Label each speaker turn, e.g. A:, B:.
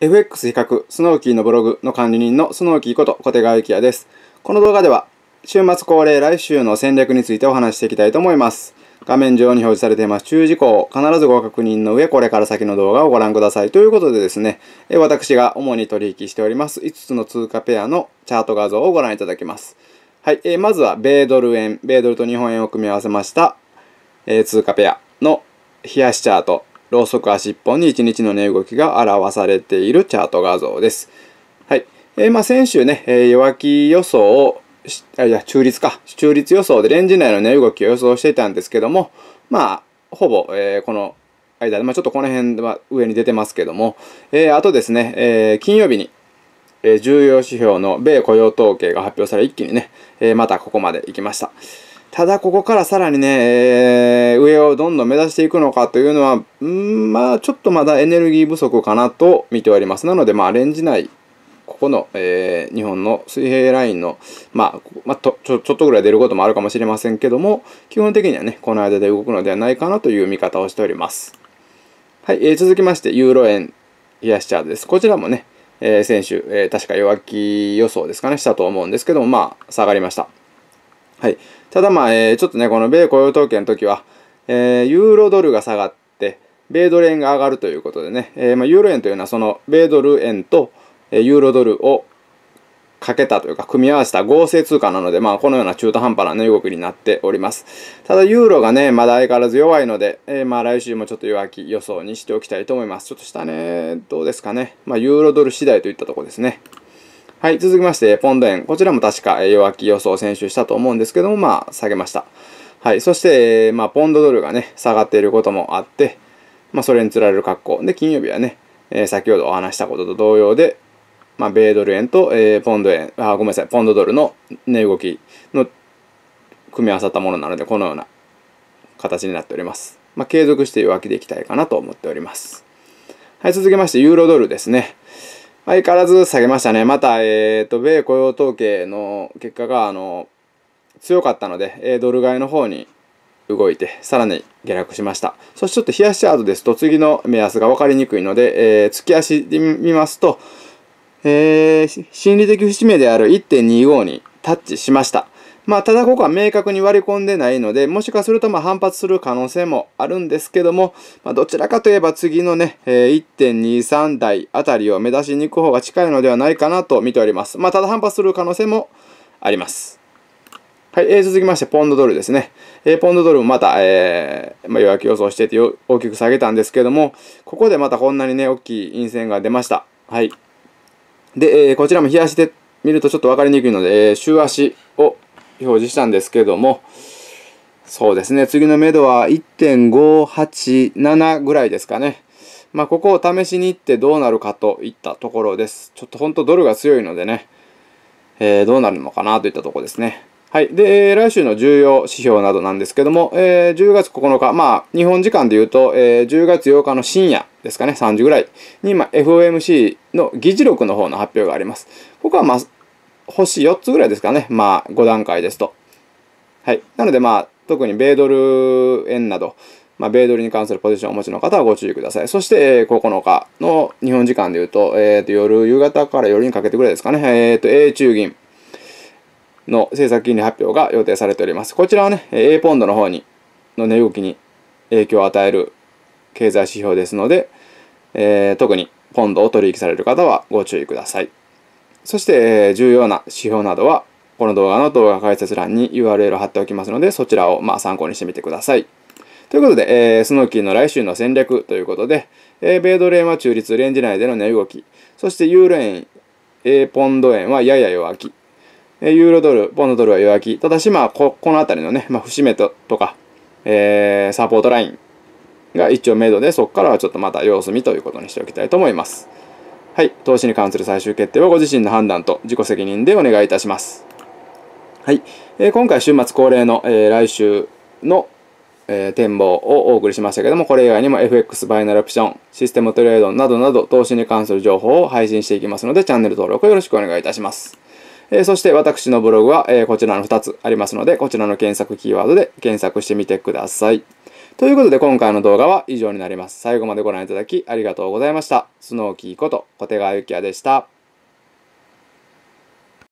A: FX 比較、スノーキーのブログの管理人のスノーキーこと小手川幸也です。この動画では、週末恒例来週の戦略についてお話していきたいと思います。画面上に表示されています注意事項を必ずご確認の上、これから先の動画をご覧ください。ということでですね、私が主に取引しております5つの通貨ペアのチャート画像をご覧いただきます。はい、えー、まずは、米ドル円、米ドルと日本円を組み合わせました、えー、通貨ペアの冷やしチャートロうソク足1本に1日の値動きが表されているチャート画像です。はい。えー、まあ先週ね、えー、弱気予想を、あ、いや、中立か。中立予想でレンジ内の値動きを予想していたんですけども、まあ、ほぼ、えー、この間で、まあ、ちょっとこの辺は上に出てますけども、えー、あとですね、えー、金曜日に、重要指標の米雇用統計が発表され、一気にね、またここまで行きました。ただここからさらにね、えー、上をどんどん目指していくのかというのは、うんまあちょっとまだエネルギー不足かなと見ております。なので、まあレンジ内、ここの、えー、日本の水平ラインの、まあ、まあ、とちょちょっとぐらい出ることもあるかもしれませんけども、基本的にはね、この間で動くのではないかなという見方をしております。はい、えー、続きまして、ユーロ円、冷やしチャートです。こちらもね、えー、先週、えー、確か弱気予想ですかね、したと思うんですけども、まあ、下がりました。はい。ただまあ、えー、ちょっとね、この米雇用統計の時は、えー、ユーロドルが下がって、米ドル円が上がるということでね、えー、まあ、ユーロ円というのはその米ドル円と、えユーロドルをかけたというか、組み合わせた合成通貨なので、まあ、このような中途半端な値動きになっております。ただ、ユーロがね、まだ相変わらず弱いので、えー、まあ、来週もちょっと弱気予想にしておきたいと思います。ちょっと下ね、どうですかね。まあ、ユーロドル次第といったとこですね。はい、続きまして、ポンド円。こちらも確か弱気予想先週したと思うんですけども、まあ、下げました。はい、そして、まあ、ポンドドルがね、下がっていることもあって、まあ、それにつられる格好。で、金曜日はね、えー、先ほどお話したことと同様で、まあ、米ドル円と、えー、ポンド円、あ、ごめんなさい、ポンドドルの値動きの組み合わさったものなので、このような形になっております。まあ、継続して弱気でいきたいかなと思っております。はい、続きまして、ユーロドルですね。相変わらず下げましたね。また、えっ、ー、と、米雇用統計の結果が、あの、強かったので、ドル買いの方に動いて、さらに下落しました。そしてちょっと冷やしチャートですと、次の目安が分かりにくいので、えー、月足で見ますと、えー、心理的節目である1.25にタッチしました。まあ、ただここは明確に割り込んでないので、もしかするとま反発する可能性もあるんですけども、まあ、どちらかといえば次のね、え1.23台あたりを目指しに行く方が近いのではないかなと見ております。まあ、ただ反発する可能性もあります。はい、えー、続きまして、ポンドドルですね。えー、ポンドドルもまた、えー、まあ、弱気予想してて大きく下げたんですけども、ここでまたこんなにね、大きい陰線が出ました。はい。で、えー、こちらも冷やしで見るとちょっと分かりにくいので、えー、週足を表示したんですけれども、そうですね、次の目処は1.587ぐらいですかね。まあ、ここを試しに行ってどうなるかといったところです。ちょっと本当ドルが強いのでね、えー、どうなるのかなといったところですね。はい。で、来週の重要指標などなんですけども、えー、10月9日、まあ、日本時間で言うと、えー、10月8日の深夜ですかね、3時ぐらいに、まあ、FOMC の議事録の方の発表があります。僕は、まあ、星4つぐらいですかね。まあ、5段階ですと。はい。なので、まあ、特に米ドル円など、まあ、米ドルに関するポジションをお持ちの方はご注意ください。そして、えー、9日の日本時間で言うと、えー、と夜、夕方から夜にかけてぐらいですかね。えー、と、A 中銀の政策金利発表が予定されております。こちらはね、A ポンドの方に、の値動きに影響を与える経済指標ですので、えー、特にポンドを取引される方はご注意ください。そして、え重要な指標などは、この動画の動画解説欄に URL を貼っておきますので、そちらをま参考にしてみてください。ということで、えー、スノーキーの来週の戦略ということで、えー、米ドル円は中立、レンジ内での値動き、そしてユーロ円、えポンド円はやや弱気、えー、ユーロドル、ポンドドルは弱気、ただし、まあ、ここの辺りのね、まあ、節目ととか、えー、サポートラインが一応メイドで、そこからはちょっとまた様子見ということにしておきたいと思います。はい、投資に関する最終決定はご自身の判断と自己責任でお願いいたします。はい、えー、今回週末恒例の、えー、来週の、えー、展望をお送りしましたけども、これ以外にも FX バイナルオプション、システムトレードなどなど投資に関する情報を配信していきますので、チャンネル登録をよろしくお願いいたします。えそして私のブログは、えこちらの2つありますので、こちらの検索キーワードで検索してみてください。ということで今回の動画は以上になります。最後までご覧いただきありがとうございました。スノーキーこと小手川幸也でした。